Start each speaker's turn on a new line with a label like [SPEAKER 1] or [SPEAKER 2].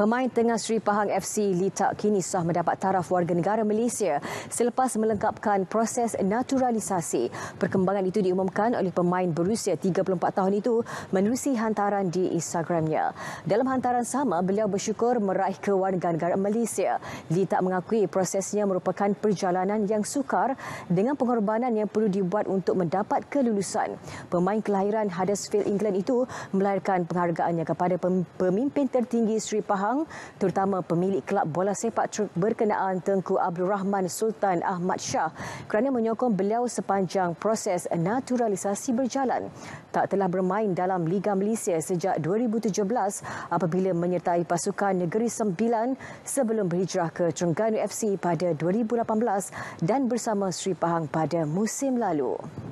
[SPEAKER 1] Pemain tengah Sri Pahang FC Lita kini sah mendapat taraf warga negara Malaysia selepas melengkapkan proses naturalisasi. Perkembangan itu diumumkan oleh pemain berusia 34 tahun itu menerusi hantaran di Instagramnya. Dalam hantaran sama, beliau bersyukur meraih ke warga negara Malaysia. Lita mengakui prosesnya merupakan perjalanan yang sukar dengan pengorbanan yang perlu dibuat untuk mendapat kelulusan. Pemain kelahiran Huddersfield, England itu melahirkan penghargaannya kepada pemimpin tertinggi Sri Pahang bimbang, terutama pemilik kelab bola sepak truk berkenaan Tengku Abdul Rahman Sultan Ahmad Shah kerana menyokong beliau sepanjang proses naturalisasi berjalan. Tak telah bermain dalam Liga Malaysia sejak 2017 apabila menyertai pasukan Negeri Sembilan sebelum berhijrah ke Terengganu FC pada 2018 dan bersama Sri Pahang pada musim lalu.